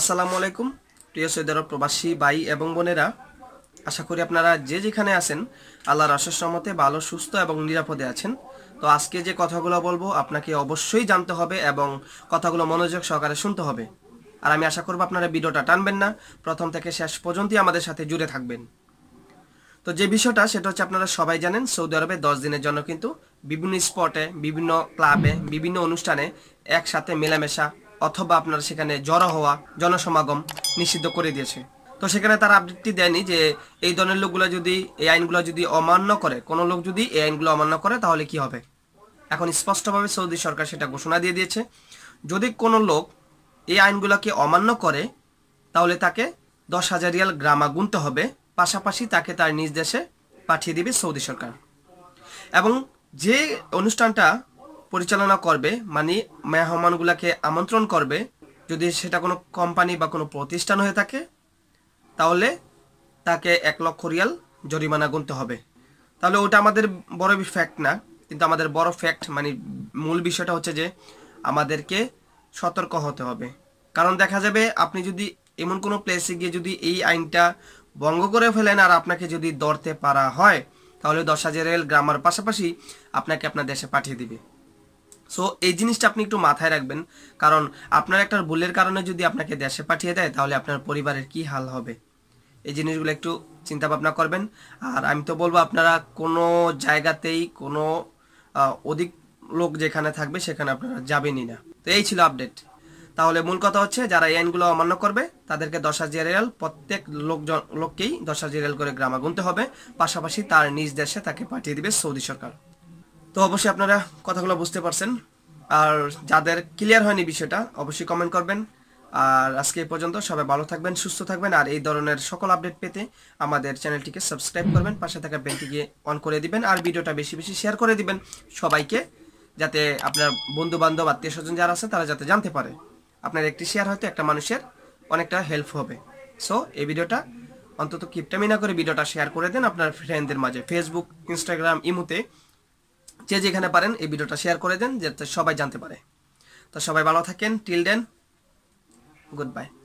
আসসালামু আলাইকুম প্রিয় সৈদার প্রবাসী ভাই এবং বোনেরা আশা করি আপনারা যে যেখানে আছেন আল্লাহর অশেষ মতে ভালো সুস্থ এবং নিরাপদে আছেন তো আজকে যে কথাগুলো বলবো আপনাকে অবশ্যই জানতে হবে এবং কথাগুলো মনোযোগ সহকারে শুনতে হবে আর আমি আশা করব আপনারা ভিডিওটা টানবেন না প্রথম থেকে শেষ পর্যন্তই আমাদের সাথে জুড়ে থাকবেন তো যে বিষয়টা সেটা হচ্ছে আপনারা সবাই জানেন সৌদি আরবে দশ দিনের জন্য কিন্তু বিভিন্ন স্পটে বিভিন্ন ক্লাবে বিভিন্ন অনুষ্ঠানে একসাথে মেলামেশা অথবা আপনার সেখানে জড়ো হওয়া জনসমাগম নিষিদ্ধ করে দিয়েছে তো সেখানে তারা আপডেটটি দেয়নি যে এই ধরনের লোকগুলো যদি এই আইনগুলো যদি অমান্য করে কোনো লোক যদি এই আইনগুলো অমান্য করে তাহলে কি হবে এখন স্পষ্টভাবে সৌদি সরকার সেটা ঘোষণা দিয়ে দিয়েছে যদি কোনো লোক এই আইনগুলোকে অমান্য করে তাহলে তাকে দশ হাজার ইয়াল গ্রামা গুনতে হবে পাশাপাশি তাকে তার নিজ দেশে পাঠিয়ে দিবে সৌদি সরকার এবং যে অনুষ্ঠানটা পরিচালনা করবে মানে মেহমানগুলাকে আমন্ত্রণ করবে যদি সেটা কোনো কোম্পানি বা কোনো প্রতিষ্ঠান হয়ে থাকে তাহলে তাকে এক লক্ষ রিয়াল জরিমানা গুনতে হবে তাহলে ওটা আমাদের বড় ফ্যাক্ট না কিন্তু আমাদের বড় ফ্যাক্ট মানে মূল বিষয়টা হচ্ছে যে আমাদেরকে সতর্ক হতে হবে কারণ দেখা যাবে আপনি যদি এমন কোনো প্লেসে গিয়ে যদি এই আইনটা ভঙ্গ করে ফেলেন আর আপনাকে যদি দরতে পারা হয় তাহলে দশ হাজার রেল গ্রামার পাশাপাশি আপনাকে আপনার দেশে পাঠিয়ে দিবে সো এই জিনিসটা আপনি একটু মাথায় রাখবেন কারণ আপনার একটা ভুলের কারণে যদি আপনাকে দেশে পাঠিয়ে দেয় তাহলে আপনার পরিবারের কি হাল হবে এই জিনিসগুলো একটু চিন্তা ভাবনা করবেন আর আমি তো বলবো আপনারা কোনো জায়গাতেই কোনো অধিক লোক যেখানে থাকবে সেখানে আপনারা যাবেনই না তো এই ছিল আপডেট তাহলে মূল কথা হচ্ছে যারা এই আইনগুলো অমান্য করবে তাদেরকে দশ হাজার রিয়াল প্রত্যেক লোকজন লোককেই দশ হাজার রিয়াল করে গ্রামা গুনতে হবে পাশাপাশি তার নিজ দেশে তাকে পাঠিয়ে দিবে সৌদি সরকার তো অবশ্যই আপনারা কথাগুলো বুঝতে পারছেন আর যাদের ক্লিয়ার হয়নি বিষয়টা অবশ্যই কমেন্ট করবেন আর আজকে এই পর্যন্ত সবাই ভালো থাকবেন সুস্থ থাকবেন আর এই ধরনের সকল আপডেট পেতে আমাদের চ্যানেলটিকে সাবস্ক্রাইব করবেন পাশে থাকা বেলটিকে অন করে দিবেন আর ভিডিওটা বেশি বেশি শেয়ার করে দিবেন সবাইকে যাতে আপনার বন্ধু বান্ধব আত্মীয় স্বজন যারা আছে তারা যাতে জানতে পারে আপনার একটি শেয়ার হয়তো একটা মানুষের অনেকটা হেল্প হবে সো এই ভিডিওটা অন্তত কিপটামিনা করে ভিডিওটা শেয়ার করে দেন আপনার ফ্রেন্ডদের মাঝে ফেসবুক ইনস্টাগ্রাম ইমুতে যে যেখানে পারেন এই ভিডিওটা শেয়ার করে দেন যাতে সবাই জানতে পারে তো সবাই ভালো থাকেন টিল দেন গুড বাই